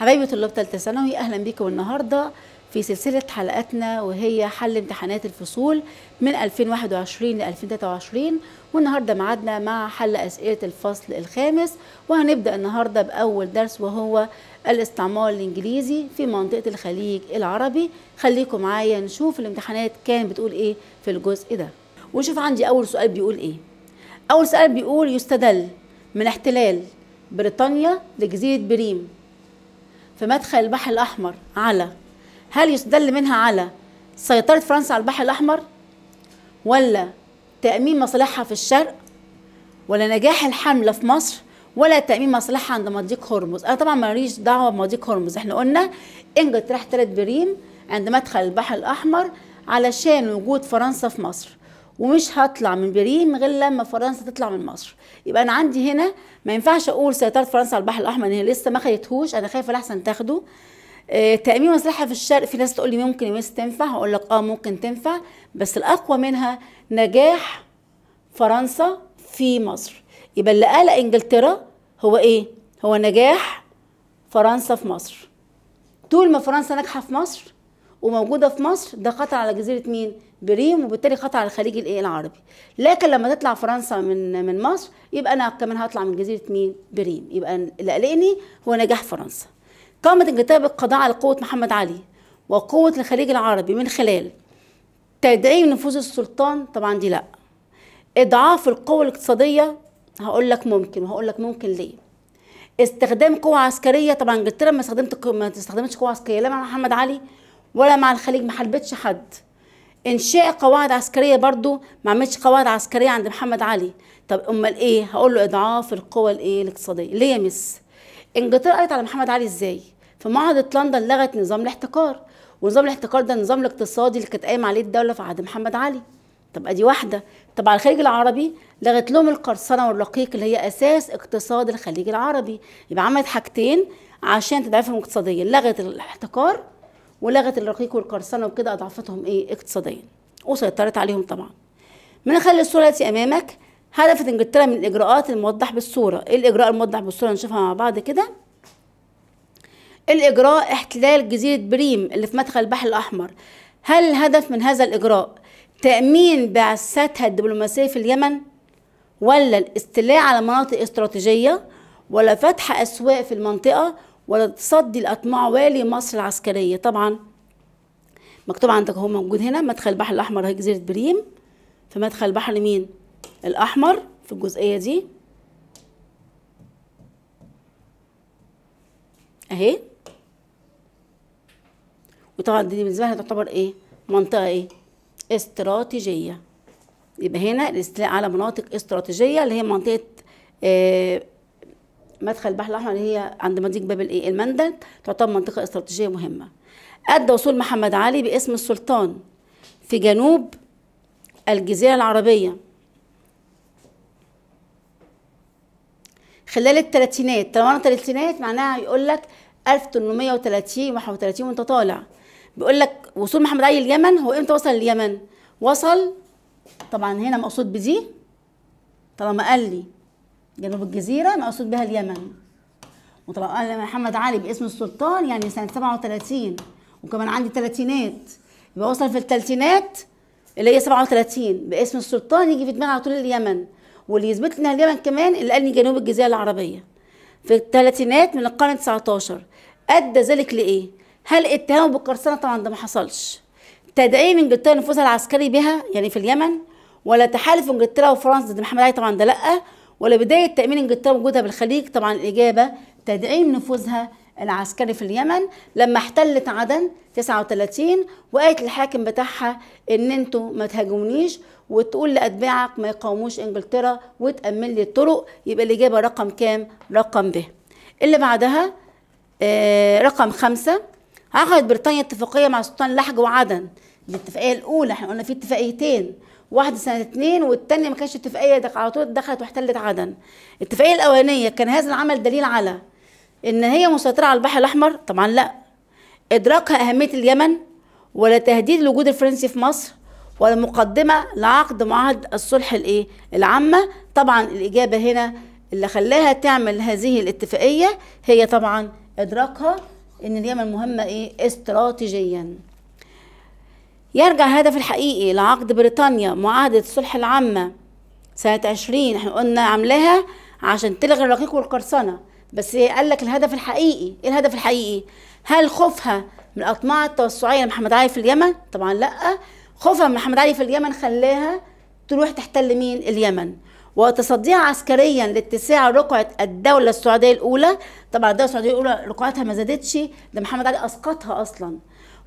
حبايبي طلاب ثالثه ثانوي اهلا بيكم النهارده في سلسله حلقاتنا وهي حل امتحانات الفصول من 2021 ل 2023 والنهارده ميعادنا مع حل اسئله الفصل الخامس وهنبدا النهارده باول درس وهو الاستعمار الانجليزي في منطقه الخليج العربي خليكم معايا نشوف الامتحانات كانت بتقول ايه في الجزء ده ونشوف عندي اول سؤال بيقول ايه اول سؤال بيقول يستدل من احتلال بريطانيا لجزيره بريم في مدخل البحر الأحمر على هل يستدل منها على سيطرة فرنسا على البحر الأحمر ولا تأمين مصالحها في الشرق ولا نجاح الحملة في مصر ولا تأمين مصالحها عند مضيق هرمز أنا طبعا ماليش دعوة بمضيق هرمز احنا قلنا إنجلترا احتلت بريم عند مدخل البحر الأحمر علشان وجود فرنسا في مصر ومش هطلع من من غير لما فرنسا تطلع من مصر يبقى انا عندي هنا ما ينفعش اقول سيطره فرنسا على البحر الاحمر ان هي لسه ما خدتهوش انا خايفه الاحسن تاخده آه، تامين مصلحه في الشرق في ناس تقول لي ممكن يمس تنفع هقول لك اه ممكن تنفع بس الاقوى منها نجاح فرنسا في مصر يبقى اللي قال انجلترا هو ايه هو نجاح فرنسا في مصر طول ما فرنسا ناجحه في مصر وموجوده في مصر ده خطر على جزيره مين بريم وبالتالي خطر على الخليج الايه العربي لكن لما تطلع فرنسا من من مصر يبقى انا كمان هطلع من جزيره مين بريم يبقى اللي هو نجاح فرنسا قامت انجلترا بالقضاء على قوه محمد علي وقوه الخليج العربي من خلال تدعيم نفوذ السلطان طبعا دي لا اضعاف القوه الاقتصاديه هقول لك ممكن وهقول لك ممكن ليه استخدام قوة عسكرية طبعا انجلترا ما استخدمت ما استخدمتش قوة عسكرية لا مع محمد علي ولا مع الخليج ما حلبتش حد انشاء قواعد عسكريه برضو ما عملتش قواعد عسكريه عند محمد علي طب امال ايه هقول له اضعاف القوى الايه الاقتصاديه ليه يا مس انجلترا قالت على محمد علي ازاي في معاهده لندن لغت نظام الاحتكار ونظام الاحتكار ده النظام الاقتصادي اللي كانت قايمه عليه الدوله في عهد محمد علي طب ادي واحده طب على الخليج العربي لغت لهم القرصنه والرقيق اللي هي اساس اقتصاد الخليج العربي يبقى عملت حاجتين عشان تضعفهم اقتصاديا لغت الاحتكار ولغت الرقيق والقرصنه وكده اضعفتهم ايه اقتصاديا وسيطرت عليهم طبعا من خلال الصوره التي امامك هدفت انجلترا من الاجراءات الموضح بالصوره ايه الاجراء الموضح بالصوره نشوفها مع بعض كده الاجراء احتلال جزيره بريم اللي في مدخل البحر الاحمر هل الهدف من هذا الاجراء تامين بعثاتها الدبلوماسيه في اليمن ولا الاستيلاء على مناطق استراتيجيه ولا فتح اسواق في المنطقه وتصدي الأطماع والي مصر العسكرية طبعا مكتوب عندك هو موجود هنا مدخل البحر الأحمر هي جزيرة بريم في مدخل البحر مين الأحمر في الجزئية دي أهي وطبعا دي بالنسبة لها تعتبر إيه منطقة إيه استراتيجية يبقى هنا الاستيلاء على مناطق استراتيجية اللي هي منطقة آه، مدخل البحر الاحمر اللي هي عند مضيق باب الايه المندل تعتبر منطقه استراتيجيه مهمه ادى وصول محمد علي باسم السلطان في جنوب الجزيره العربيه خلال الثلاثينات طالما الثلاثينات معناها يقول لك 1830 31 وانت طالع بيقول لك وصول محمد علي اليمن هو امتى وصل اليمن وصل طبعا هنا مقصود بدي طالما قال لي جنوب الجزيرة مقصود بها اليمن وطبعا أنا محمد علي باسم السلطان يعني سنة 37 وكمان عندي تلاتينات يبقى وصل في التلاتينات اللي هي 37 باسم السلطان يجي في دماغي على طول اليمن واللي يثبت لنا اليمن كمان اللي قال لي جنوب الجزيرة العربية في الثلاثينات من القرن 19 أدى ذلك لإيه؟ هل اتهام بالقرصنة طبعا ده ما حصلش تدعيم انجلترا نفوذها العسكري بها يعني في اليمن ولا تحالف انجلترا وفرنسا ضد محمد علي طبعا ده لأ ولبداية تأمين إنجلترا وجودها بالخليج طبعا الإجابة تدعيم نفوذها العسكري في اليمن لما احتلت عدن 39 وقالت للحاكم بتاعها ان انتوا ما تهاجمونيش وتقول لاتباعك ما يقاوموش انجلترا وتامن لي الطرق يبقى الاجابه رقم كام رقم ب اللي بعدها آه رقم خمسة عقدت بريطانيا اتفاقيه مع سلطان لحج وعدن الاتفاقيه الاولى احنا قلنا في اتفاقيتين واحدة سنة اتنين والتانية ما كانش اتفاقية على طول دخلت واحتلت عدن الاتفاقية الأولانية كان هذا العمل دليل على إن هي مسيطرة على البحر الأحمر طبعا لا إدراكها أهمية اليمن ولا تهديد الوجود الفرنسي في مصر ولا مقدمة لعقد معاهد الصلح الإيه العامة طبعا الإجابة هنا اللي خلاها تعمل هذه الاتفاقية هي طبعا إدراكها إن اليمن مهمة إيه استراتيجيا يرجع الهدف الحقيقي لعقد بريطانيا معاهدة الصلح العامة سنة 20 احنا قلنا عاملاها عشان تلغي الرقيق والقرصنة بس قال لك الهدف الحقيقي ايه الهدف الحقيقي هل خوفها من الأطماع التوسعية لمحمد علي في اليمن طبعا لا خوفها من محمد علي في اليمن خلاها تروح تحتل مين اليمن وتصديها عسكريا لاتساع رقعة الدولة السعودية الأولى طبعا الدولة السعودية الأولى رقعتها ما زادتش ده محمد علي أسقطها أصلا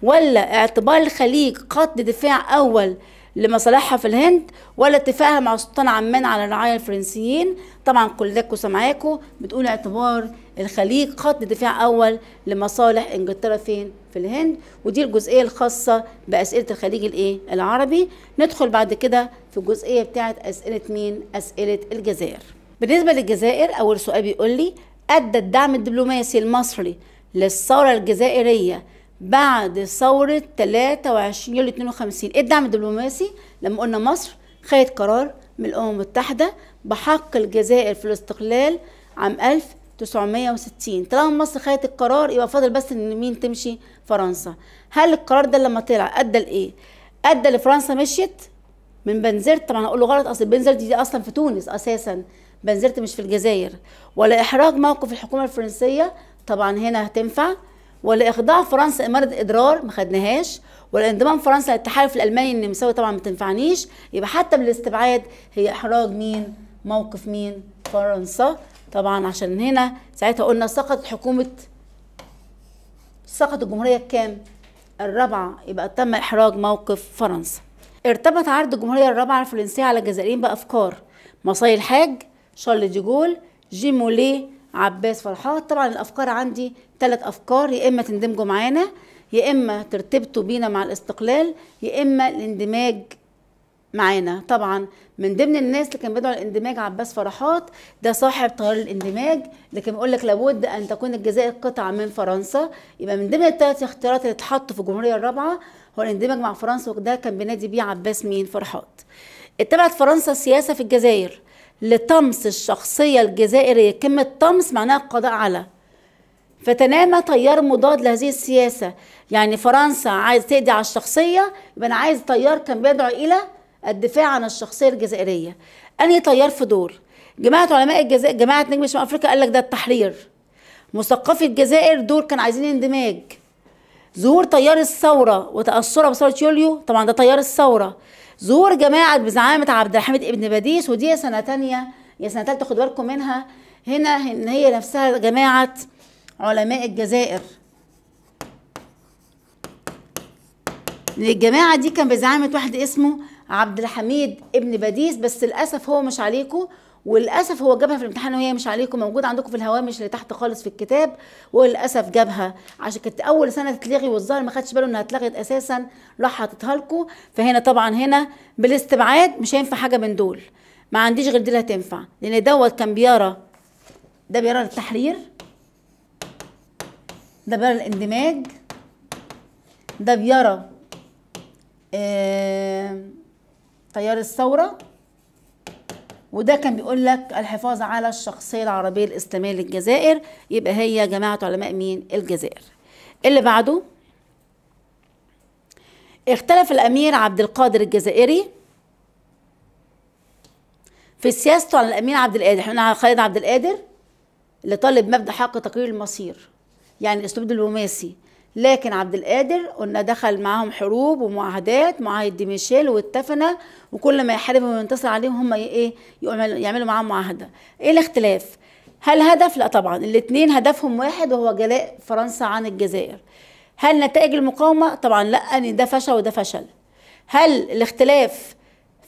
ولا اعتبار الخليج خط دفاع أول لمصالحها في الهند ولا اتفاقها مع سلطان عمان على الرعاية الفرنسيين طبعا كل ده سامعاكم بتقول اعتبار الخليج خط دفاع أول لمصالح إنجلترا فين في الهند ودي الجزئية الخاصة بأسئلة الخليج الإيه العربي ندخل بعد كده في الجزئية بتاعة أسئلة مين أسئلة الجزائر بالنسبة للجزائر أول سؤال بيقول لي أدى الدعم الدبلوماسي المصري للثورة الجزائرية بعد ثورة 23 يوليو 52 ايه الدعم الدبلوماسي لما قلنا مصر خدت قرار من الأمم المتحدة بحق الجزائر في الاستقلال عام 1960 طالما مصر خدت القرار يبقى فاضل بس ان مين تمشي فرنسا هل القرار ده لما طلع ادى لايه ادى لفرنسا مشيت من بنزرت طبعا هقول له غلط اصل بنزرت دي, دي اصلا في تونس اساسا بنزرت مش في الجزائر ولا احراج موقف الحكومه الفرنسيه طبعا هنا هتنفع ولاخضاع فرنسا اماره الاضرار ما خدناهاش ولانضمام فرنسا للتحالف الالماني النمساوي طبعا ما تنفعنيش يبقى حتى بالاستبعاد هي احراج مين موقف مين فرنسا طبعا عشان هنا ساعتها قلنا سقطت حكومه سقط الجمهوريه الكام الرابعه يبقى تم احراج موقف فرنسا ارتبط عرض الجمهوريه الرابعه الفرنسيه على الجزائريين بافكار مصاي الحاج شارل ديجول جيمولي عباس فرحات طبعا الافكار عندي ثلاث افكار يا اما تندمجوا معانا يا اما ترتبطوا بينا مع الاستقلال يا اما الاندماج معانا طبعا من ضمن الناس اللي كان بيدعو الاندماج عباس فرحات ده صاحب طيار الاندماج لكن كان بيقول لك لابد ان تكون الجزائر قطعه من فرنسا يبقى من ضمن الثلاث اختيارات اللي اتحطوا في الجمهوريه الرابعه هو الاندماج مع فرنسا وده كان بينادي بيه عباس مين فرحات اتبعت فرنسا السياسه في الجزائر لطمس الشخصية الجزائرية كلمة طمس معناها القضاء على فتنامى تيار مضاد لهذه السياسة يعني فرنسا عايز تقضي على الشخصية يبقى أنا عايز تيار كان بيدعو إلى الدفاع عن الشخصية الجزائرية أني تيار في دور جماعة علماء الجزائر جماعة نجم شمال أفريقيا قال لك ده التحرير مثقفي الجزائر دول كان عايزين اندماج ظهور تيار الثورة وتأثرها بثورة يوليو طبعا ده تيار الثورة ظهور جماعة بزعامة عبد الحميد ابن باديس ودي سنة تانية يا سنة تالتة خدوا بالكم منها هنا إن هي نفسها جماعة علماء الجزائر الجماعة دي كان بزعامة واحد اسمه عبد الحميد ابن باديس بس للأسف هو مش عليكم وللاسف هو جابها في الامتحان وهي مش عليكم موجوده عندكم في الهوامش اللي تحت خالص في الكتاب وللاسف جابها عشان كانت اول سنه تتلغي والظاهر ما خدش باله انها اتلغت اساسا راح حاططها لكم فهنا طبعا هنا بالاستبعاد مش هينفع حاجه من دول ما عنديش غير دي اللي هتنفع لان دوت كان بيرى ده بيرى التحرير ده بيرى الاندماج ده بيرى آه تيار الثوره وده كان بيقول لك الحفاظ على الشخصية العربية الإسلامية للجزائر يبقى هي جماعة علماء مين الجزائر اللي بعده اختلف الأمير عبد القادر الجزائري في سياسته على الأمير عبد القادر احنا على خالد عبد القادر اللي طالب مبدأ حق تقرير المصير يعني الأسلوب دبلوماسي لكن عبد القادر قلنا دخل معاهم حروب ومعاهدات معاهد ميشيل واتفنا وكل ما يحاربهم وينتصر عليهم هم ايه يعملوا معاهم معاهده ايه الاختلاف هل هدف لا طبعا الاثنين هدفهم واحد وهو جلاء فرنسا عن الجزائر هل نتائج المقاومه طبعا لا ان ده فشل وده فشل هل الاختلاف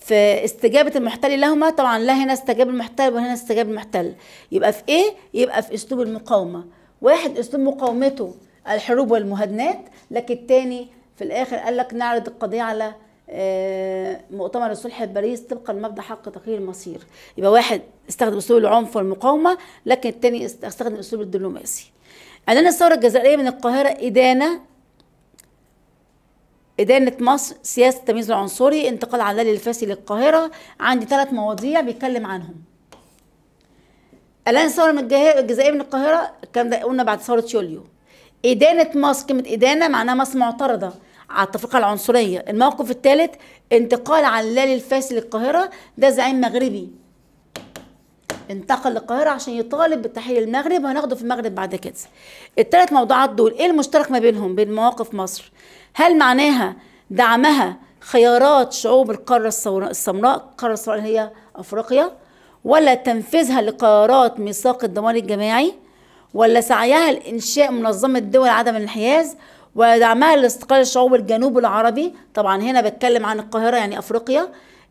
في استجابة المحتل لهما طبعا لا هنا استجاب المحتل وهنا استجاب المحتل يبقى في ايه يبقى في اسلوب المقاومة واحد اسلوب مقاومته الحروب والمهادنات لكن الثاني في الاخر قال لك نعرض القضيه على آه، مؤتمر الصلح باريس طبقا لمبدا حق تغيير المصير يبقى واحد استخدم اسلوب العنف والمقاومه لكن الثاني استخدم اسلوب الدبلوماسي اعلان الثوره الجزائريه من القاهره ادانه إدانة مصر سياسة التمييز العنصري انتقال علالي الفاسي للقاهرة عندي ثلاث مواضيع بيتكلم عنهم الآن ثورة من الجزائر من القاهرة الكلام ده قلنا بعد ثورة يوليو إدانة مصر كلمة إدانة معناها مصر معترضة على التفرقة العنصرية الموقف الثالث انتقال علالي الفاسي للقاهرة ده زعيم مغربي انتقل للقاهرة عشان يطالب بتحرير المغرب وهناخده في المغرب بعد كده الثلاث موضوعات دول ايه المشترك ما بينهم بين مواقف مصر هل معناها دعمها خيارات شعوب القارة السمراء القارة السمراء هي أفريقيا ولا تنفيذها لقرارات ميثاق الدمار الجماعي ولا سعيها لإنشاء منظمة دول عدم الانحياز ودعمها لاستقلال الشعوب الجنوب العربي طبعا هنا بتكلم عن القاهرة يعني أفريقيا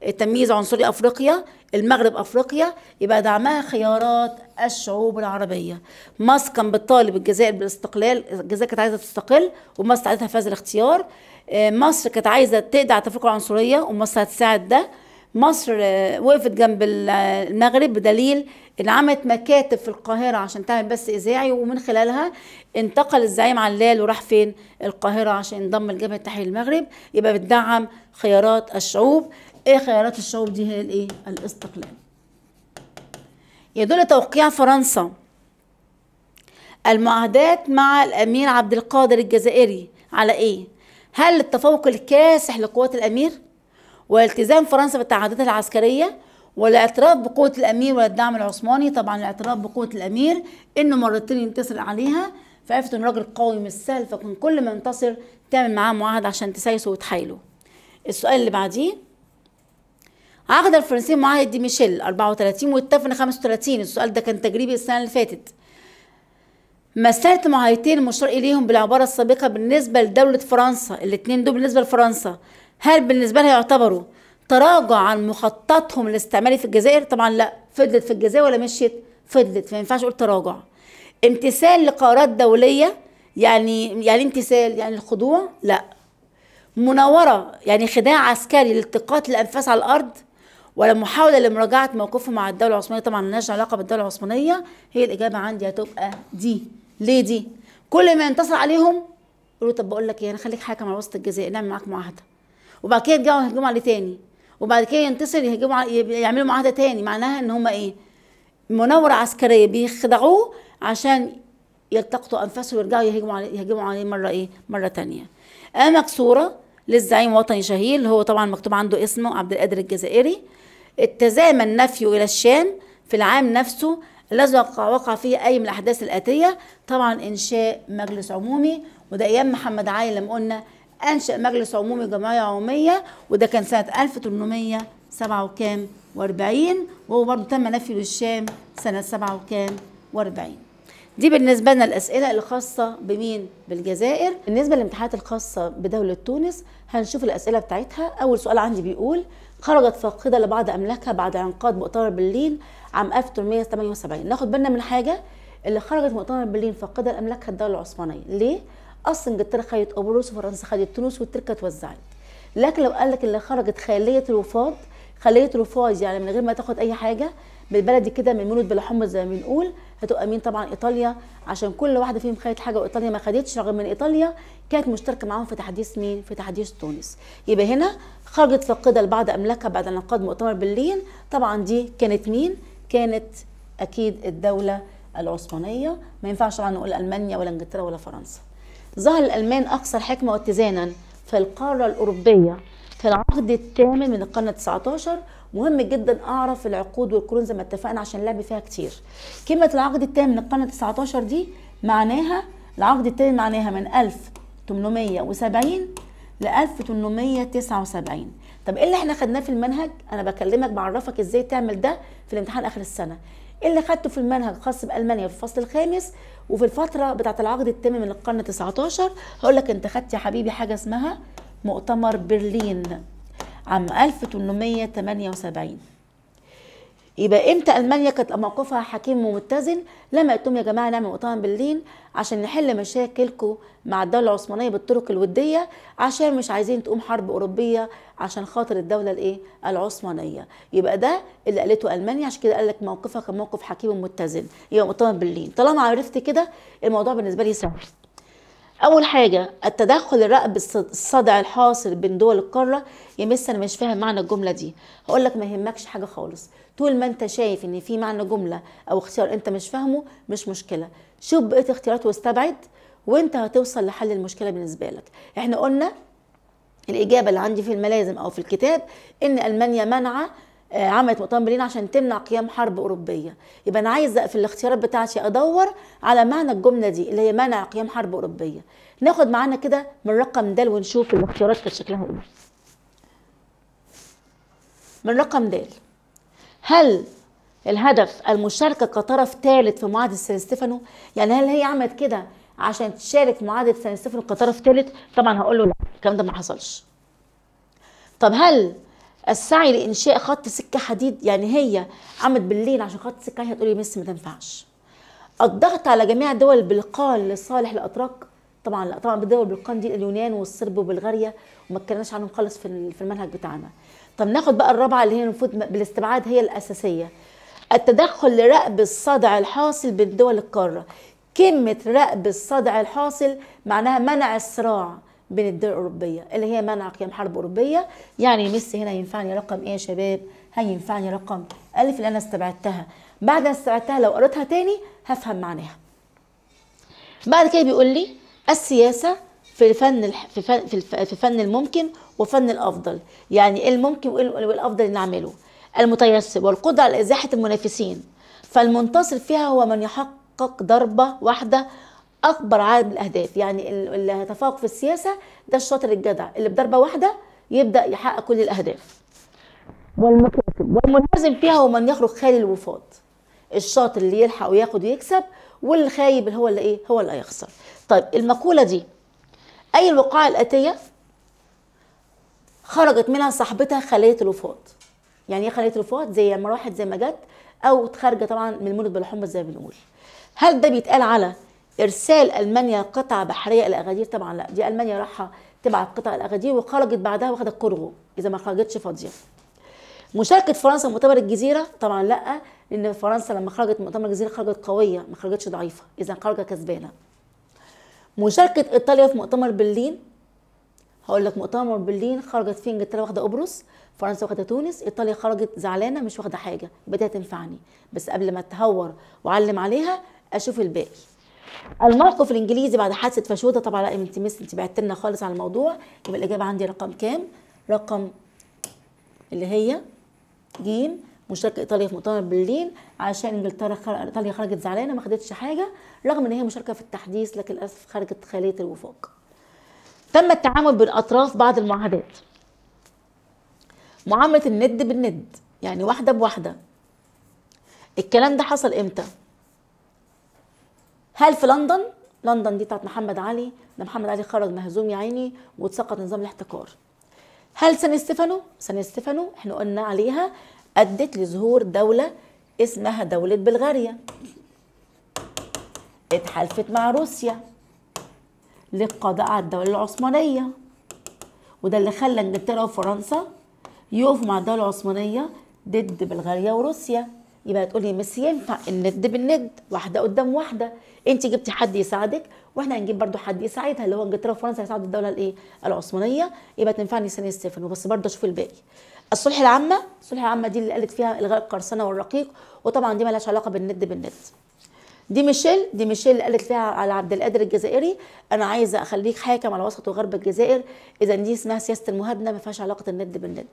التمييز عنصري أفريقيا المغرب أفريقيا يبقى دعمها خيارات الشعوب العربية مصر كان بتطالب الجزائر بالاستقلال الجزائر كانت عايزة تستقل ومصر عايزة هذا الاختيار آه، مصر كانت عايزة تقضي على التفرقة العنصرية ومصر هتساعد ده مصر آه، وقفت جنب المغرب بدليل ان عملت مكاتب في القاهره عشان تعمل بث اذاعي ومن خلالها انتقل الزعيم علال وراح فين القاهره عشان ينضم لجبهه تحرير المغرب يبقى بتدعم خيارات الشعوب ايه خيارات الشعوب دي هي الايه الاستقلال يدل توقيع فرنسا المعاهدات مع الامير عبد القادر الجزائري على ايه هل التفوق الكاسح لقوات الامير والتزام فرنسا بالتعهدات العسكريه والاعتراف بقوة الأمير والدعم العثماني طبعا الاعتراف بقوة الأمير إنه مرتين ينتصر عليها فعرفت ان راجل قوي مش سهل فكان كل ما ينتصر تعمل معاه معاهدة عشان تسيسه وتحايله السؤال اللي بعديه عقد الفرنسيين معاهدة دي ميشيل 34 واتفقنا 35 السؤال ده كان تجريبي السنة اللي فاتت مسألة معاهدتين المشار إليهم بالعبارة السابقة بالنسبة لدولة فرنسا الاتنين دول بالنسبة لفرنسا هل بالنسبة لها يعتبروا تراجع عن مخططهم الاستعماري في الجزائر طبعا لا فضلت في الجزائر ولا مشيت فضلت ما ينفعش اقول تراجع امتثال لقرارات دولية يعني يعني امتثال يعني الخضوع لا مناورة يعني خداع عسكري لالتقاط الأنفاس على الأرض ولا محاولة لمراجعة موقفهم مع الدولة العثمانية طبعا مالناش علاقة بالدولة العثمانية هي الإجابة عندي هتبقى دي ليه دي كل ما ينتصر عليهم يقولوا طب بقول لك ايه انا خليك حاكم على وسط الجزائر نعمل معاك معاهده وبعد كده يرجعوا يهجموا عليه تاني وبعد كده ينتصر يهجموا يعملوا معاهده تاني معناها ان هم ايه مناوره عسكريه بيخدعوه عشان يلتقطوا انفاسه ويرجعوا يهجموا عليه يهجموا عليه مره ايه مره تانية قام آه، مكسوره للزعيم وطني شهير اللي هو طبعا مكتوب عنده اسمه عبد القادر الجزائري التزامن نفيه الى الشام في العام نفسه الذي وقع فيه اي من الاحداث الاتيه طبعا انشاء مجلس عمومي وده ايام محمد علي لما قلنا أنشأ مجلس عمومي جمعية عمومية وده كان سنة 1847 وكام و40 وهو برضه تم نفي للشام سنة 47 وكام و40 دي بالنسبة لنا الأسئلة الخاصة بمين؟ بالجزائر بالنسبة للامتحانات الخاصة بدولة تونس هنشوف الأسئلة بتاعتها أول سؤال عندي بيقول خرجت فاقدة لبعض أملاكها بعد انقاض مؤتمر برلين عام 1878 ناخد بالنا من حاجة اللي خرجت مؤتمر برلين فاقدة لأملاكها الدولة العثمانية ليه؟ اصلا انجلترا خدت قبرص وفرنسا خدت تونس والتركه اتوزعت لكن لو قال لك اللي خرجت خليه الوفاض خليه الوفاض يعني من غير ما تاخد اي حاجه بالبلدي كده من مولد بلا حمى زي ما بنقول هتبقى مين طبعا ايطاليا عشان كل واحده فيهم خدت حاجه وايطاليا ما خدتش رغم ان ايطاليا كانت مشتركه معاهم في تحديث مين في تحديث تونس يبقى هنا خرجت فاقده لبعض املاكها بعد انعقاد مؤتمر برلين طبعا دي كانت مين كانت اكيد الدوله العثمانيه ما ينفعش طبعا نقول المانيا ولا انجلترا ولا فرنسا ظهر الألمان أكثر حكمة واتزانا في القارة الأوروبية في العقد الثامن من القرن ال 19 مهم جدا اعرف العقود والقرون زي ما اتفقنا عشان لعب فيها كتير كلمه العقد الثامن من القرن 19 دي معناها العقد الثامن معناها من 1870 ل 1879 طب ايه اللي احنا خدناه في المنهج انا بكلمك بعرفك ازاي تعمل ده في الامتحان اخر السنه ايه اللي خدته في المنهج خاص بالمانيا في الفصل الخامس وفي الفتره بتاعه العقد التام من القرن 19 هقول لك انت خدت يا حبيبي حاجه اسمها مؤتمر برلين عام 1878 يبقى امتى المانيا كانت موقفها حكيم ومتزن لما قلتهم لهم يا جماعه نعمل مؤتمر برلين عشان نحل مشاكلكم مع الدوله العثمانيه بالطرق الوديه عشان مش عايزين تقوم حرب اوروبيه عشان خاطر الدوله الايه العثمانيه يبقى ده اللي قالته المانيا عشان كده قال لك موقفها كان موقف حكيم ومتزن يبقى مؤتمر برلين طالما عرفت كده الموضوع بالنسبه لي سهل اول حاجه التدخل الرقب الصدع الحاصل بين دول القاره يا مس انا مش فاهم معنى الجمله دي هقول لك ما يهمكش حاجه خالص طول ما انت شايف ان في معنى جمله او اختيار انت مش فاهمه مش مشكله شوف بقيه اختيارات واستبعد وانت هتوصل لحل المشكله بالنسبه لك احنا قلنا الاجابه اللي عندي في الملازم او في الكتاب ان المانيا منع آه، عملت مؤتمر برلين عشان تمنع قيام حرب اوروبيه يبقى انا عايزه في الاختيارات بتاعتي ادور على معنى الجمله دي اللي هي منع قيام حرب اوروبيه ناخد معانا كده من رقم د ونشوف الاختيارات كانت شكلها ايه من رقم د هل الهدف المشاركة كطرف ثالث في معاهدة سان ستيفانو يعني هل هي عملت كده عشان تشارك في معاهدة سان ستيفانو كطرف ثالث طبعا هقول له لا الكلام ده ما حصلش طب هل السعي لانشاء خط سكه حديد يعني هي قامت بالليل عشان خط سكه هي هتقولي ميسي ما تنفعش الضغط على جميع دول بالقان لصالح الاتراك طبعا لا طبعا بدول بالقان دي اليونان والصرب وبلغاريا وما اتكلمناش عنهم خالص في في المنهج بتاعنا طب ناخد بقى الرابعه اللي هي المفروض بالاستبعاد هي الاساسيه التدخل لرأب الصدع الحاصل بين دول القاره كلمه رأب الصدع الحاصل معناها منع الصراع بين الدول الاوروبيه اللي هي منع قيام حرب اوروبيه يعني ميسي هنا ينفعني رقم ايه يا شباب هينفعني رقم الف اللي انا استبعدتها بعد ما استبعدتها لو قريتها تاني هفهم معناها بعد كده بيقول لي السياسه في فن في فن في فن الممكن وفن الافضل يعني ايه الممكن وايه الافضل نعمله المتيسر والقدره على ازاحه المنافسين فالمنتصر فيها هو من يحقق ضربه واحده اكبر عدد من الاهداف يعني اللي هيتفوق في السياسه ده الشاطر الجدع اللي بضربه واحده يبدا يحقق كل الاهداف والمكاسب والمنهزم فيها هو من يخرج خالي الوفاض الشاطر اللي يلحق وياخد ويكسب والخايب اللي هو اللي ايه هو اللي هيخسر طيب المقوله دي اي الوقائع الاتيه خرجت منها صاحبتها خليه الوفاض يعني ايه خليه الوفاض زي ما راحت زي ما جت او خارجه طبعا من المولد بالحمى زي ما بنقول هل ده بيتقال على ارسال المانيا قطع بحريه الاغادير طبعا لا دي المانيا راحه تبعت قطع الاغادير وخرجت بعدها واخده الكورغو اذا ما خرجتش فاضيه مشاركه فرنسا مؤتمر الجزيره طبعا لا لان فرنسا لما خرجت مؤتمر الجزيره خرجت قويه ما خرجتش ضعيفه اذا خرجت كسبانه مشاركه ايطاليا في مؤتمر برلين هقول لك مؤتمر برلين خرجت فيه انجلترا واخده قبرص فرنسا واخده تونس ايطاليا خرجت زعلانه مش واخده حاجه بدات تنفعني بس قبل ما اتهور واعلم عليها اشوف الباقي الموقف الانجليزي بعد حادثه فاشوده طبعا لا انت مس انت بعدت لنا خالص عن الموضوع يبقى الاجابه عندي رقم كام؟ رقم اللي هي ج مشاركه ايطاليا في مؤتمر برلين عشان انجلترا خر... ايطاليا خرجت زعلانه ما خدتش حاجه رغم ان هي مشاركه في التحديث لكن للاسف خرجت خاليه الوفاق. تم التعامل بالاطراف بعد بعض المعاهدات. معامله الند بالند يعني واحده بواحده. الكلام ده حصل امتى؟ هل في لندن لندن دي بتاعت محمد علي ده محمد علي خرج مهزوم يا عيني واتسقط نظام الاحتكار هل سان ستيفانو سان ستيفانو احنا قلنا عليها ادت لظهور دوله اسمها دوله بلغاريا اتحالفت مع روسيا للقضاء على الدوله العثمانيه وده اللي خلى انجلترا وفرنسا يقفوا مع الدوله العثمانيه ضد بلغاريا وروسيا يبقى تقولي بس ينفع الند بالند واحده قدام واحده انت جبتي حد يساعدك واحنا هنجيب برضو حد يساعدها اللي هو انجلترا وفرنسا هيساعدوا الدوله الايه العثمانيه يبقى تنفعني سنه السفن بس برضو اشوف الباقي الصلح العامه الصلح العامه دي اللي قالت فيها الغاء القرصنه والرقيق وطبعا دي مالهاش علاقه بالند بالند دي ميشيل دي ميشيل اللي قالت لها على عبد القادر الجزائري انا عايزه اخليك حاكم على وسط وغرب الجزائر اذا دي اسمها سياسه المهادنه ما فيهاش علاقه الند بالند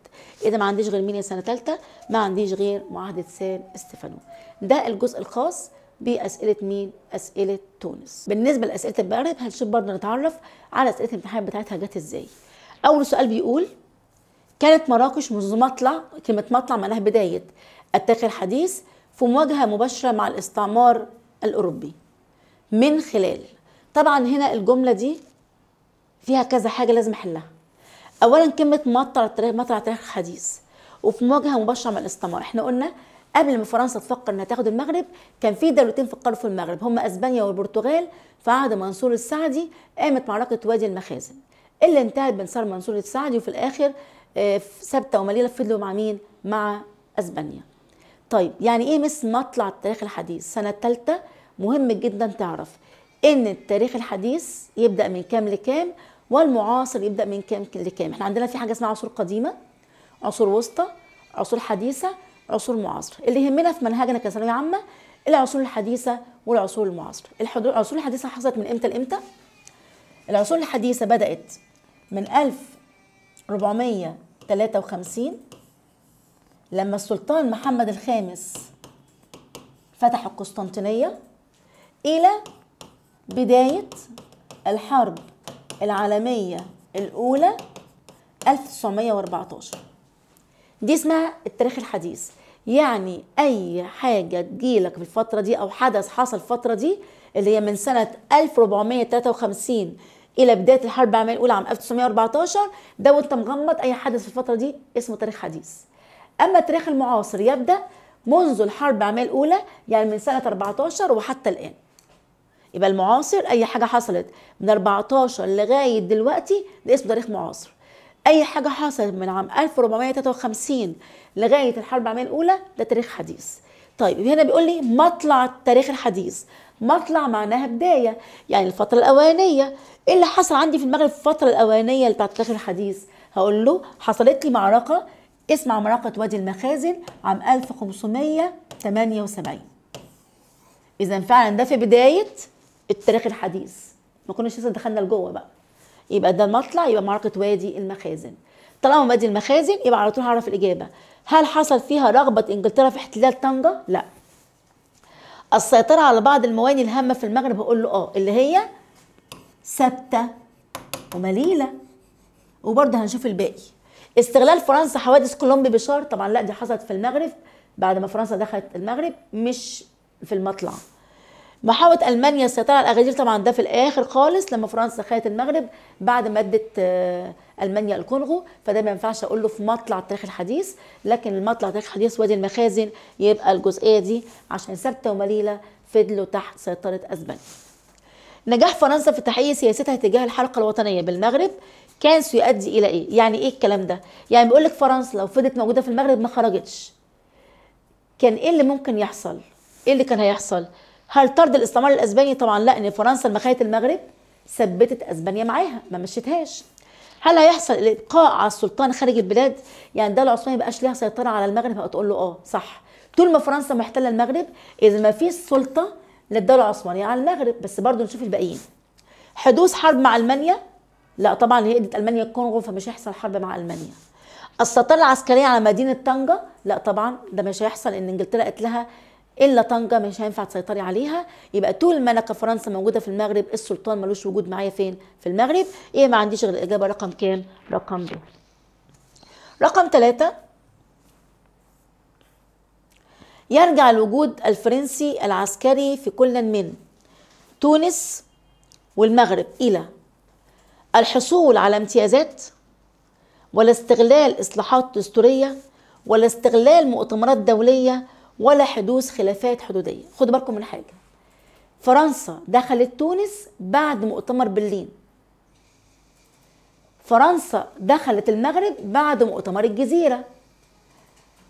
اذا ما عنديش غير مين سنه ثالثه ما عنديش غير معاهده سان استفانو ده الجزء الخاص باسئله مين اسئله تونس بالنسبه لاسئله المغرب هنشوف برضه نتعرف على اسئله الامتحان بتاعتها جت ازاي اول سؤال بيقول كانت مراكش منذ مطلع كلمه مطلع معناها بدايه التاريخ الحديث في مواجهه مباشره مع الاستعمار الأوروبي من خلال طبعا هنا الجملة دي فيها كذا حاجة لازم أحلها أولا كلمة مطر التاريخ مطر التاريخ حديث وفي مواجهة مباشرة مع الاستعمار احنا قلنا قبل ما فرنسا تفكر انها تاخد المغرب كان في دولتين فكروا في المغرب هم اسبانيا والبرتغال في عهد منصور السعدي قامت معركه وادي المخازن اللي انتهت بانصار منصور السعدي وفي الاخر آه، ثابته ومليله فضلوا مع مين؟ مع اسبانيا. طيب يعني ايه مس مطلع التاريخ الحديث سنه ثالثه مهم جدا تعرف ان التاريخ الحديث يبدا من كام لكام والمعاصر يبدا من كام لكام احنا عندنا في حاجه اسمها عصور قديمه عصور وسطى عصور حديثه عصور معاصره اللي يهمنا في منهجنا كثانويه عامه العصور الحديثه والعصور المعاصره العصور الحديثه حصلت من امتى لامتى العصور الحديثه بدات من 1453 لما السلطان محمد الخامس فتح القسطنطينية إلى بداية الحرب العالمية الأولى 1914 دي اسمها التاريخ الحديث يعني أي حاجة تجيلك في الفترة دي أو حدث حصل الفترة دي اللي هي من سنة 1453 إلى بداية الحرب العالمية الأولى عام 1914 ده وأنت مغمض أي حدث في الفترة دي اسمه تاريخ حديث اما التاريخ المعاصر يبدا منذ الحرب العالميه الاولى يعني من سنه 14 وحتى الان يبقى المعاصر اي حاجه حصلت من 14 لغايه دلوقتي ده اسمه تاريخ معاصر اي حاجه حصلت من عام 1453 لغايه الحرب العالميه الاولى ده تاريخ حديث طيب هنا بيقول لي مطلع التاريخ الحديث مطلع معناها بدايه يعني الفتره الاولانيه ايه اللي حصل عندي في المغرب في الفتره الاولانيه بتاعت التاريخ الحديث هقول له حصلت لي معركه اسم عملاقة وادي المخازن عام 1578 إذا فعلا ده في بداية التاريخ الحديث ما كناش لسه دخلنا لجوه بقى يبقى ده المطلع يبقى معركة وادي المخازن طالما وادي المخازن يبقى على طول هعرف الإجابة هل حصل فيها رغبة إنجلترا في احتلال طنجة؟ لا السيطرة على بعض المواني الهامة في المغرب هقول له اه اللي هي ثابتة ومليلة وبرضه هنشوف الباقي استغلال فرنسا حوادث كولومبي بشار طبعا لا دي حصلت في المغرب بعد ما فرنسا دخلت المغرب مش في المطلع محاولة ألمانيا السيطرة على الأغادير طبعا ده في الآخر خالص لما فرنسا خدت المغرب بعد ما ادت آه، ألمانيا الكونغو فده ما ينفعش أقول في مطلع التاريخ الحديث لكن المطلع التاريخ الحديث وادي المخازن يبقى الجزئية دي عشان ثابتة ومليلة فضلوا تحت سيطرة أسبانيا نجاح فرنسا في تحقيق سياستها تجاه الحركة الوطنية بالمغرب كان سيؤدي الى ايه يعني ايه الكلام ده يعني بيقول لك فرنسا لو فضلت موجوده في المغرب ما خرجتش كان ايه اللي ممكن يحصل ايه اللي كان هيحصل هل طرد الاستعمار الاسباني طبعا لا ان فرنسا لما خدت المغرب ثبتت اسبانيا معاها ما مشيتهاش هل هيحصل الابقاء على السلطان خارج البلاد يعني الدوله العثمانيه بقاش ليها سيطره على المغرب هتقول له اه صح طول ما فرنسا محتله المغرب اذا ما فيش سلطه للدوله العثمانيه على المغرب بس برضه نشوف الباقيين حدوث حرب مع المانيا لا طبعا هي قدت المانيا الكونغو فمش هيحصل حرب مع المانيا السيطره العسكريه على مدينه طنجه لا طبعا ده مش هيحصل ان انجلترا قالت لها الا طنجه مش هينفع تسيطري عليها يبقى طول ما انا كفرنسا موجوده في المغرب السلطان ملوش وجود معايا فين في المغرب ايه ما عنديش غير الاجابه رقم كام رقم دول رقم ثلاثة يرجع الوجود الفرنسي العسكري في كل من تونس والمغرب الى الحصول على امتيازات ولا استغلال اصلاحات دستوريه ولا استغلال مؤتمرات دوليه ولا حدوث خلافات حدوديه خدوا بالكم من حاجه فرنسا دخلت تونس بعد مؤتمر برلين فرنسا دخلت المغرب بعد مؤتمر الجزيره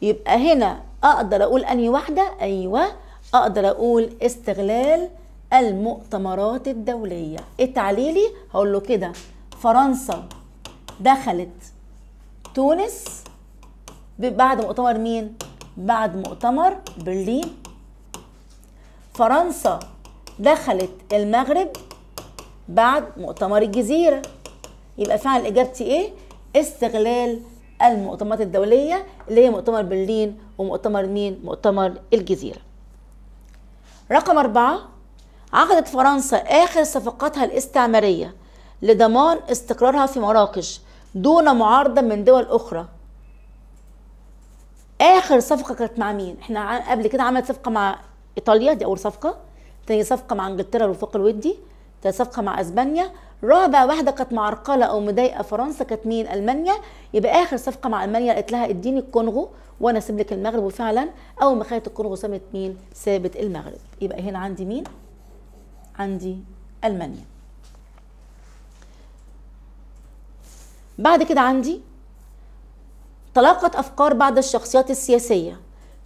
يبقى هنا اقدر اقول اني واحده ايوه اقدر اقول استغلال المؤتمرات الدولية التعليلي هقول له كده فرنسا دخلت تونس بعد مؤتمر مين؟ بعد مؤتمر برلين فرنسا دخلت المغرب بعد مؤتمر الجزيرة يبقى فعلا إجابتي إيه؟ استغلال المؤتمرات الدولية اللي هي مؤتمر برلين ومؤتمر مين؟ مؤتمر الجزيرة رقم أربعة عقدت فرنسا آخر صفقاتها الاستعمارية لضمان استقرارها في مراكش دون معارضة من دول أخرى آخر صفقة كانت مع مين؟ احنا قبل كده عملت صفقة مع إيطاليا دي أول صفقة تاني صفقة مع إنجلترا الوفاق الودي تاني صفقة مع أسبانيا رابع واحدة كانت معرقلة أو مضايقة فرنسا كانت مين؟ ألمانيا يبقى آخر صفقة مع ألمانيا قالت لها اديني الكونغو وأنا أسيب لك المغرب وفعلا أول ما خدت الكونغو سابت مين؟ سابت المغرب يبقى هنا عندي مين؟ عندي المانيا بعد كده عندي تلاقت افكار بعض الشخصيات السياسيه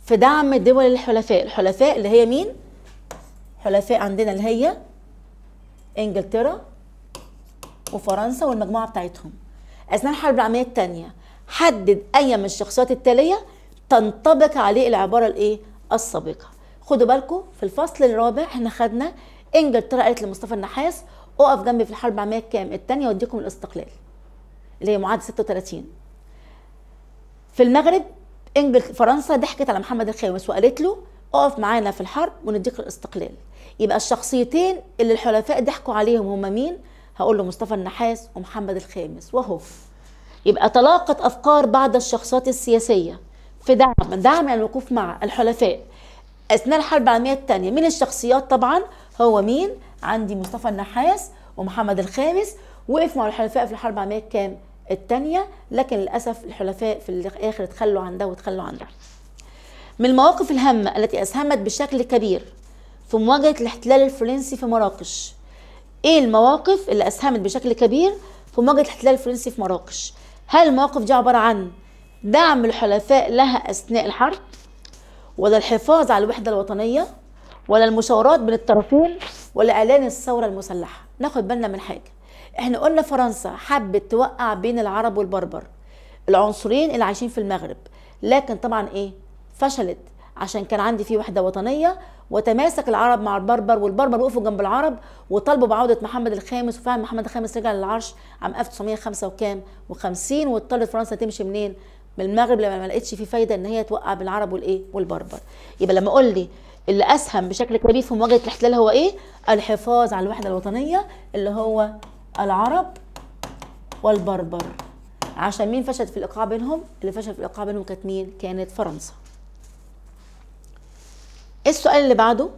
في دعم دول الحلفاء الحلفاء اللي هي مين حلفاء عندنا اللي هي انجلترا وفرنسا والمجموعه بتاعتهم اثناء الحرب العالميه الثانيه حدد اي من الشخصيات التاليه تنطبق عليه العباره الايه السابقه خدوا بالكم في الفصل الرابع احنا خدنا انجلترا قالت لمصطفى النحاس اقف جنبي في الحرب العالميه كام الثانيه واديكم الاستقلال اللي هي معاهده 36 في المغرب انجل فرنسا ضحكت على محمد الخامس وقالت له اقف معانا في الحرب ونديك الاستقلال يبقى الشخصيتين اللي الحلفاء ضحكوا عليهم هم مين هقول له مصطفى النحاس ومحمد الخامس وهوف يبقى تلاقت افكار بعض الشخصيات السياسيه في دعم دعم الوقوف مع الحلفاء اثناء الحرب العالميه الثانيه من الشخصيات طبعا هو مين عندي مصطفى النحاس ومحمد الخامس وقف مع الحلفاء في الحرب العالميه كام؟ الثانيه لكن للاسف الحلفاء في الاخر اتخلوا عن ده واتخلوا عن ده من المواقف الهامه التي اسهمت بشكل كبير في مواجهه الاحتلال الفرنسي في مراكش ايه المواقف اللي اسهمت بشكل كبير في مواجهه الاحتلال الفرنسي في مراكش هل المواقف دي عباره عن دعم الحلفاء لها اثناء الحرب ولا الحفاظ على الوحده الوطنيه ولا المشاورات بين الطرفين ولا اعلان الثوره المسلحه ناخد بالنا من حاجه احنا قلنا فرنسا حبت توقع بين العرب والبربر العنصرين اللي عايشين في المغرب لكن طبعا ايه فشلت عشان كان عندي فيه وحده وطنيه وتماسك العرب مع البربر والبربر وقفوا جنب العرب وطالبوا بعوده محمد الخامس وفعلا محمد الخامس رجع للعرش عام 1905 وكام و50 واضطرت فرنسا تمشي منين من المغرب لما ما لقتش فيه فايده ان هي توقع بالعرب والايه والبربر يبقى لما اقول لي اللي اسهم بشكل كبير في مواجهه الاحتلال هو ايه الحفاظ على الوحده الوطنيه اللي هو العرب والبربر عشان مين فشل في الايقاع بينهم اللي فشل في الايقاع بينهم كانت مين كانت فرنسا إيه السؤال اللي بعده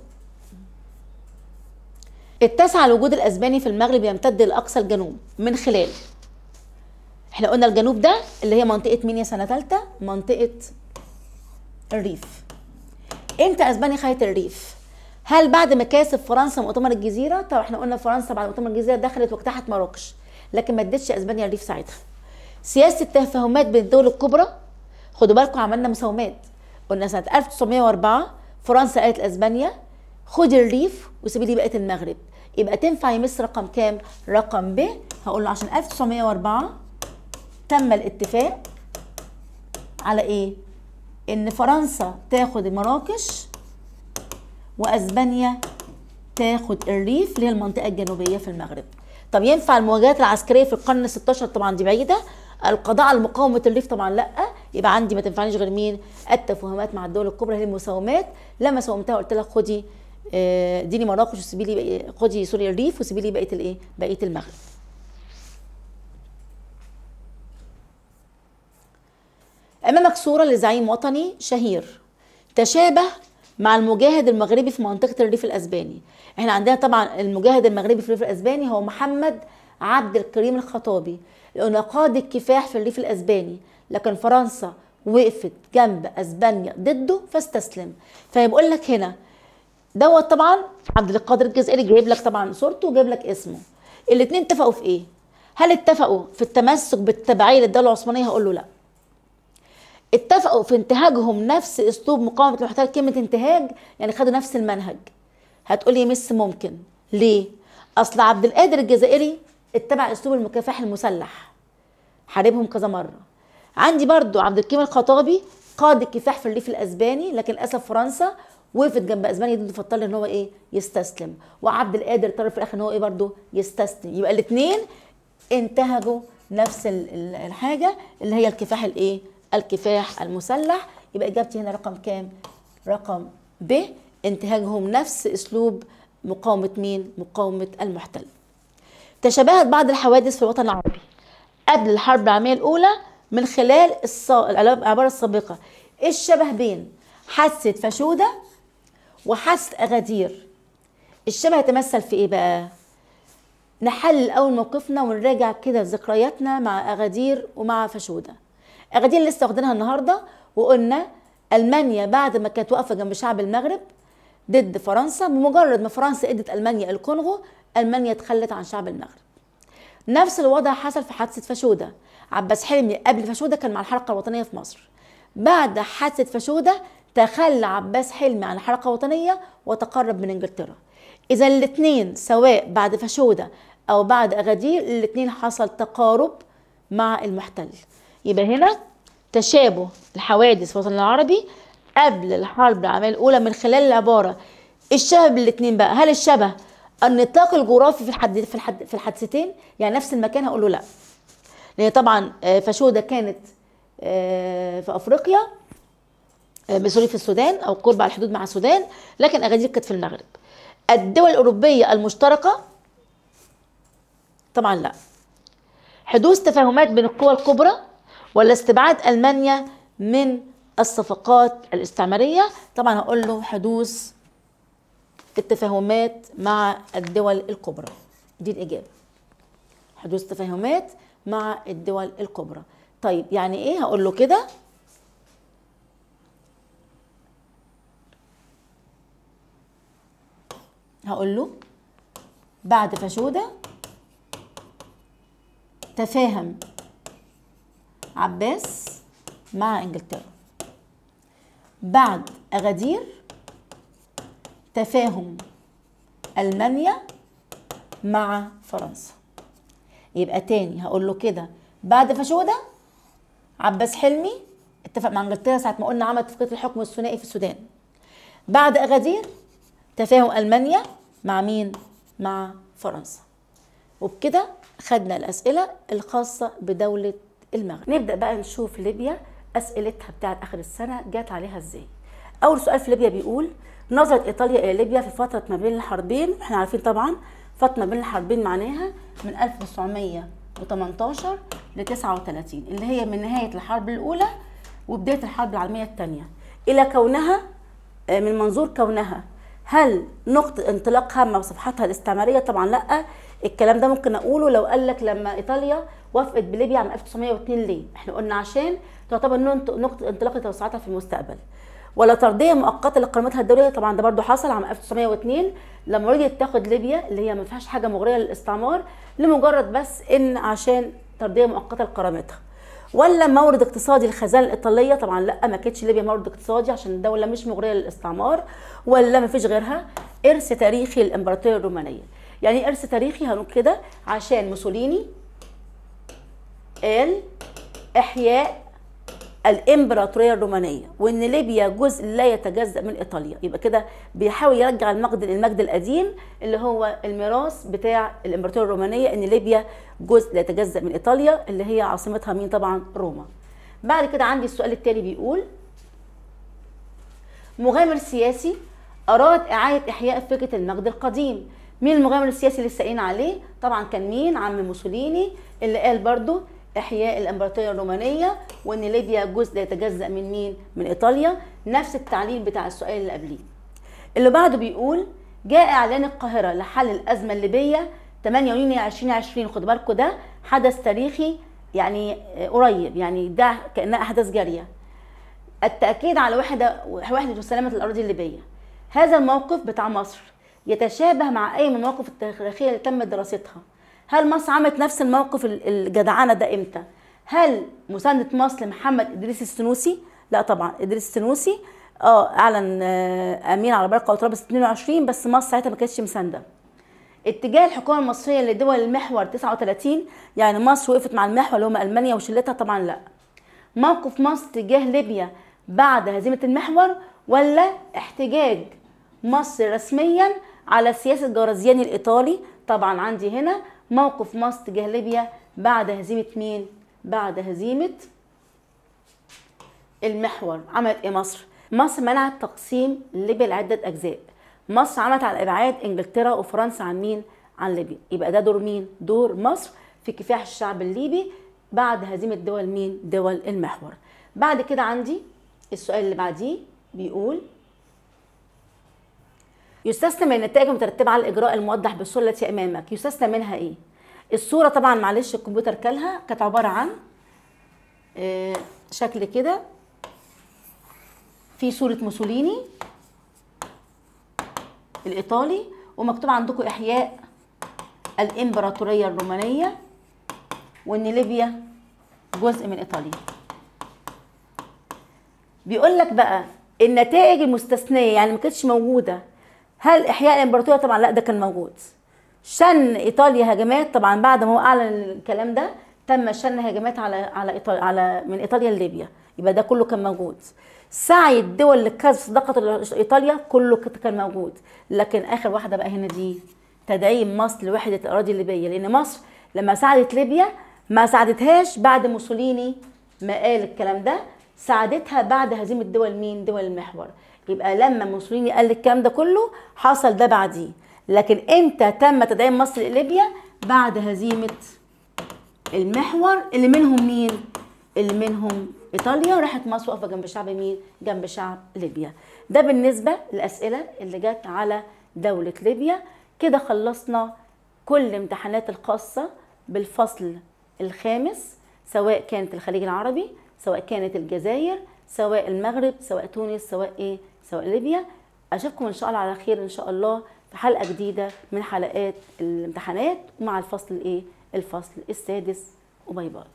اتسع الوجود الاسباني في المغرب يمتد لاقصى الجنوب من خلال احنا قلنا الجنوب ده اللي هي منطقه مين يا سنه ثالثه منطقه الريف امتى اسبانيا خدت الريف هل بعد ما كاسب فرنسا مؤتمر الجزيره طب احنا قلنا فرنسا بعد مؤتمر الجزيره دخلت واجتاحت مراكش لكن ما ادتش اسبانيا الريف ساعتها سياسه التفاهمات بين الدول الكبرى خدوا بالكم عملنا مساومات قلنا سنه 1904 فرنسا قالت لاسبانيا خد الريف وسيب لي بقيه المغرب يبقى تنفع يمس رقم كام رقم ب هقول له عشان 1904 تم الاتفاق على ايه ان فرنسا تاخد مراكش واسبانيا تاخد الريف اللي هي المنطقه الجنوبيه في المغرب طب ينفع المواجهات العسكريه في القرن ال16 طبعا دي بعيده القضاء على مقاومه الريف طبعا لا يبقى عندي ما تنفعنيش غير مين التفاهمات مع الدول الكبرى هي المساومات لما ساومتها قلت لك خدي اديني آه، مراكش وسيبي لي خدي سوري الريف وسيبي لي بقيه الايه بقيه المغرب أمامك صورة لزعيم وطني شهير تشابه مع المجاهد المغربي في منطقة الريف الأسباني احنا عندنا طبعا المجاهد المغربي في الريف الأسباني هو محمد عبد الكريم الخطابي لأنه قاد الكفاح في الريف الأسباني لكن فرنسا وقفت جنب أسبانيا ضده فاستسلم فبيقول لك هنا دوت طبعا عبد القادر الجزائري جايب لك طبعا صورته وجايب لك اسمه الاثنين اتفقوا في ايه هل اتفقوا في التمسك بالتبعيه للدوله العثمانيه هقول له لا اتفقوا في انتهاجهم نفس اسلوب مقاومه المحتل كلمه انتهاج يعني خدوا نفس المنهج هتقولي مس ممكن ليه اصل عبد القادر الجزائري اتبع اسلوب المكافح المسلح حاربهم كذا مره عندي برضو عبد الكريم الخطابي قاد الكفاح في الريف الاسباني لكن للاسف فرنسا وقفت جنب اسبانيا ضد فاضطر ان هو ايه يستسلم وعبد القادر اضطر في الاخر ان هو ايه برضه يستسلم يبقى الاثنين انتهجوا نفس الحاجه اللي هي الكفاح الايه الكفاح المسلح يبقى اجابتي هنا رقم كام رقم ب انتهاجهم نفس اسلوب مقاومه مين مقاومه المحتل تشابهت بعض الحوادث في الوطن العربي قبل الحرب العالميه الاولى من خلال العباره السابقه ايه الشبه بين حاسه فشوده وحاسه اغادير الشبه يتمثل في ايه بقى نحلل اول موقفنا ونراجع كده ذكرياتنا مع اغادير ومع فشوده غاديين لسه واخدينها النهارده وقلنا المانيا بعد ما كانت واقفه جنب شعب المغرب ضد فرنسا بمجرد ما فرنسا ادت المانيا الكونغو المانيا تخلت عن شعب المغرب نفس الوضع حصل في حادثه فاشوده عباس حلمي قبل فاشوده كان مع الحركه الوطنيه في مصر بعد حادثه فاشوده تخلى عباس حلمي عن الحركه الوطنيه وتقرب من انجلترا اذا الاثنين سواء بعد فاشوده او بعد اغادير الاثنين حصل تقارب مع المحتل يبقى هنا تشابه الحوادث في الوطن العربي قبل الحرب العالميه الاولى من خلال العباره الشبه بالاثنين بقى هل الشبه النطاق الجغرافي في الحد في الحد في الحادثتين يعني نفس المكان هقول له لا لان طبعا آه، فاشوده كانت آه، في افريقيا آه، بسوري في السودان او قرب على الحدود مع السودان لكن اغادير كانت في المغرب الدول الاوروبيه المشتركه طبعا لا حدوث تفاهمات بين القوى الكبرى ولا استبعاد ألمانيا من الصفقات الاستعمارية طبعا هقول له حدوث التفاهمات مع الدول الكبرى دي الإجابة حدوث تفاهمات مع الدول الكبرى طيب يعني ايه هقول له كده هقول له بعد فشودة تفاهم عباس مع انجلترا بعد اغادير تفاهم المانيا مع فرنسا يبقى تاني هقول له كده بعد فشوده عباس حلمي اتفق مع انجلترا ساعه ما قلنا عمل اتفاقيه الحكم الثنائي في السودان بعد اغادير تفاهم المانيا مع مين مع فرنسا وبكده خدنا الاسئله الخاصه بدوله المغرب نبدا بقى نشوف ليبيا اسئلتها بتاعت اخر السنه جت عليها ازاي اول سؤال في ليبيا بيقول نظرت ايطاليا الى ليبيا في فتره ما بين الحربين احنا عارفين طبعا فتره ما بين الحربين معناها من 1918 ل 39 اللي هي من نهايه الحرب الاولى وبدايه الحرب العالميه الثانيه الى كونها آه، من منظور كونها هل نقطة انطلاق هامة صفحتها الاستعمارية؟ طبعا لا الكلام ده ممكن اقوله لو قال لك لما ايطاليا وافقت بليبيا عام 1902 ليه احنا قلنا عشان تعتبر نقطه انطلاق لتوسعاتها في المستقبل ولا ترضيه مؤقته لقرامتها الدوليه طبعا ده برضه حصل عام 1902 لما رضيت تاخد ليبيا اللي هي ما فيهاش حاجه مغريه للاستعمار لمجرد بس ان عشان ترضيه مؤقته لقرامتها ولا مورد اقتصادي للخزانه الايطاليه طبعا لا ما كانتش ليبيا مورد اقتصادي عشان الدوله مش مغريه للاستعمار ولا ما فيش غيرها ارث تاريخي للامبراطوريه الرومانيه يعني ارث تاريخي هنقول كده عشان موسوليني قال احياء الامبراطوريه الرومانيه وان ليبيا جزء لا يتجزا من ايطاليا يبقى كده بيحاول يرجع المجد المجد القديم اللي هو الميراث بتاع الامبراطوريه الرومانيه ان ليبيا جزء لا يتجزا من ايطاليا اللي هي عاصمتها مين طبعا روما بعد كده عندي السؤال التالي بيقول مغامر سياسي اراد اعاده احياء فكره المجد القديم مين المغامر السياسي اللي استقينا عليه طبعا كان مين عم موسوليني اللي قال برضو احياء الامبراطوريه الرومانيه وان ليبيا جزء لا يتجزا من مين من ايطاليا نفس التعليل بتاع السؤال اللي قبليه اللي بعده بيقول جاء اعلان القاهره لحل الازمه الليبيه 8 يونيو 2020 خدوا بالكم ده حدث تاريخي يعني قريب يعني ده كانها احداث جاريه التاكيد على وحده وحده سلامه الاراضي الليبيه هذا الموقف بتاع مصر يتشابه مع اي من المواقف التاريخيه اللي تم دراستها هل مصر عملت نفس الموقف الجدعانه ده امتى هل مساندة مصر محمد إدريس السنوسي؟ لا طبعا إدريس السنوسي اه أعلن آه، أمين على برقة وطرابلس 22 بس مصر ساعتها ما كانتش مساندة. اتجاه الحكومة المصرية لدول المحور 39 يعني مصر وقفت مع المحور اللي هم ألمانيا وشلتها طبعا لا. موقف مصر تجاه ليبيا بعد هزيمة المحور ولا احتجاج مصر رسميا على سياسة جورزياني الإيطالي طبعا عندي هنا موقف مصر تجاه ليبيا بعد هزيمة مين؟ بعد هزيمة المحور عملت إيه مصر؟ مصر منعت تقسيم ليبيا لعدة أجزاء مصر عملت على إبعاد إنجلترا وفرنسا عن مين؟ عن ليبيا يبقى ده دور مين؟ دور مصر في كفاح الشعب الليبي بعد هزيمة دول مين؟ دول المحور بعد كده عندي السؤال اللي بعديه بيقول يستثنى من النتائج المترتبه على الاجراء الموضح بالصوره التي امامك يستثنى منها ايه الصوره طبعا معلش الكمبيوتر كلها كانت عباره عن آه، شكل كده في صوره موسوليني الايطالي ومكتوب عندكم احياء الامبراطوريه الرومانيه وان ليبيا جزء من ايطاليا بيقول لك بقى النتائج المستثنيه يعني ما كانتش موجوده هل احياء الامبراطوريه طبعا لا ده كان موجود شن ايطاليا هجمات طبعا بعد ما هو اعلن الكلام ده تم شن هجمات على على ايطاليا على من ايطاليا لليبيا يبقى ده كله كان موجود سعي الدول لكسب صداقه ايطاليا كله كان موجود لكن اخر واحده بقى هنا دي تدعيم مصر لوحده الاراضي الليبيه لان مصر لما ساعدت ليبيا ما ساعدتهاش بعد موسوليني ما قال الكلام ده ساعدتها بعد هزيمه دول مين دول المحور يبقى لما موسوليني قال الكلام ده كله حصل ده بعديه لكن امتى تم تدعيم مصر لليبيا بعد هزيمه المحور اللي منهم مين اللي منهم ايطاليا راحت مصر واقفه جنب شعب مين جنب شعب ليبيا ده بالنسبه للاسئله اللي جت على دوله ليبيا كده خلصنا كل امتحانات الخاصه بالفصل الخامس سواء كانت الخليج العربي سواء كانت الجزائر سواء المغرب سواء تونس سواء ايه سواء ليبيا اشوفكم ان شاء الله على خير ان شاء الله في حلقه جديده من حلقات الامتحانات ومع الفصل الايه الفصل السادس وباي باي